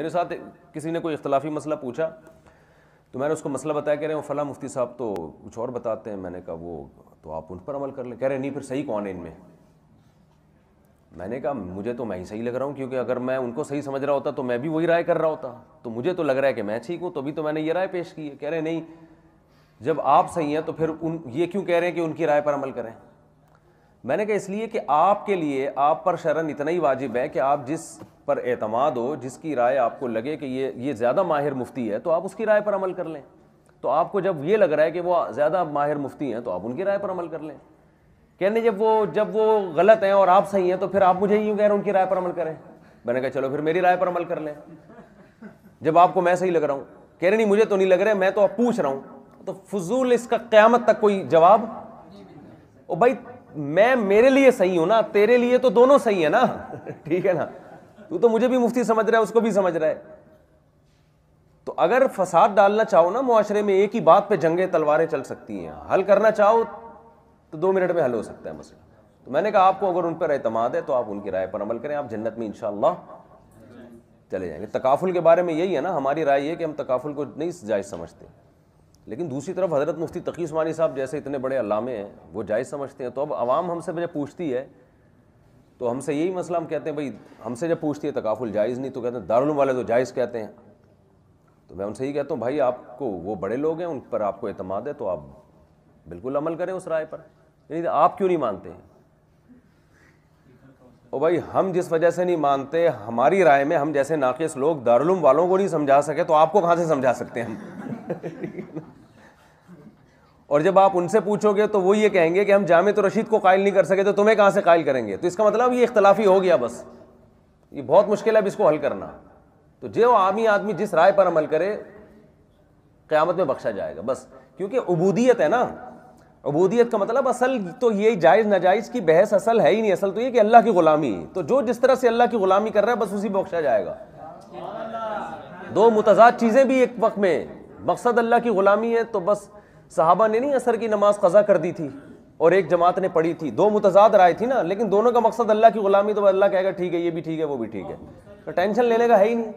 मेरे साथ किसी ने कोई इख्तलाफी मसला पूछा तो मैंने उसको मसला बताया कह रहे हैं फला मुफ्ती साहब तो कुछ और बताते हैं मैंने कहा वो तो आप उन पर अमल कर लें कह रहे नहीं फिर सही कौन है इनमें मैंने कहा मुझे तो मैं ही सही लग रहा हूँ क्योंकि अगर मैं उनको सही समझ रहा होता तो मैं भी वही राय कर रहा होता तो मुझे तो लग रहा है कि मैं ठीक हूँ तो भी तो मैंने ये राय पेश की है कह रहे नहीं जब आप सही हैं तो फिर उन ये क्यों कह रहे हैं कि उनकी राय पर अमल करें मैंने कहा इसलिए कि आपके लिए आप पर शरण इतना ही वाजिब है कि आप जिस पर एतमाद हो जिसकी राय आपको लगे कि ये ये ज़्यादा माहिर मुफ्ती है तो आप उसकी राय पर अमल कर लें तो आपको जब ये लग रहा है कि वो ज़्यादा माहिर मुफ्ती हैं तो आप उनकी राय पर अमल कर लें कहने जब वो जब वो गलत हैं और आप सही हैं तो फिर आप मुझे यूँ कह रहे हैं उनकी राय पर अमल करें मैंने कहा चलो फिर मेरी राय पर अमल कर लें जब आपको मैं सही लग रहा हूँ कह रहे नहीं मुझे तो नहीं लग रहा मैं तो आप पूछ रहा हूँ तो फजूल इसका क़्यामत तक कोई जवाब ओ भाई मैं मेरे लिए सही हूँ ना तेरे लिए तो दोनों सही है ना ठीक है ना तू तो मुझे भी मुफ्ती समझ रहा है उसको भी समझ रहा है तो अगर फसाद डालना चाहो ना मुआरे में एक ही बात पे जंगे तलवारें चल सकती हैं हल करना चाहो तो दो मिनट में हल हो सकता है मसला तो मैंने कहा आपको अगर उन पर अतमाद है तो आप उनकी राय पर अमल करें आप जन्नत में इनशाला चले जाएंगे तकाफुल के बारे में यही है ना हमारी राय ये कि हम तकाफुल को नहीं जायज़ समझते लेकिन दूसरी तरफ हज़रत मुफ्ती तकी उस्मानी साहब जैसे इतने बड़े अलामे हैं वो जायज़ समझते हैं तो अब आवाम हमसे मुझे पूछती है तो हमसे यही मसला हम कहते हैं भाई हमसे जब पूछती है तकाफुल जायज़ नहीं तो कहते हैं दारुल वाले तो जायज़ कहते हैं तो मैं उनसे यही कहता हूँ भाई आपको वो बड़े लोग हैं उन पर आपको अतमाद है तो आप बिल्कुल अमल करें उस राय पर यानी आप क्यों नहीं मानते हैं ओ भाई हम जिस वजह से नहीं मानते हमारी राय में हम जैसे नाकिस लोग दारुल वालों को नहीं समझा सके तो आपको कहाँ से समझा सकते हैं हम और जब आप उनसे पूछोगे तो वो ये कहेंगे कि हम जामे तो रशीद को कायल नहीं कर सके तो तुम्हें कहाँ से कायल करेंगे तो इसका मतलब ये इख्तलाफी हो गया बस ये बहुत मुश्किल है अब इसको हल करना तो जो आमी आदमी जिस राय पर अमल करे क़्यामत में बख्शा जाएगा बस क्योंकि अबूदियत है ना अबूदियत का मतलब असल तो ये जायज़ नाजायज़ की बहस असल है ही नहीं असल तो ये कि अल्लाह की ग़ुलामी तो जो जिस तरह से अल्लाह की ग़ुलामी कर रहा है बस उसी बख्शा जाएगा दो मुतजाद चीज़ें भी एक वक्त में मकसद अल्लाह की ग़ुलामी है तो बस साहबा ने नहीं असर की नमाज कज़ा कर दी थी और एक जमात ने पढ़ी थी दो मुतजाद राय थी ना लेकिन दोनों का मकसद अल्लाह की गुलामी तो अल्लाह कहेगा ठीक है ये भी ठीक है वो भी ठीक है तो टेंशन लेने का है ही नहीं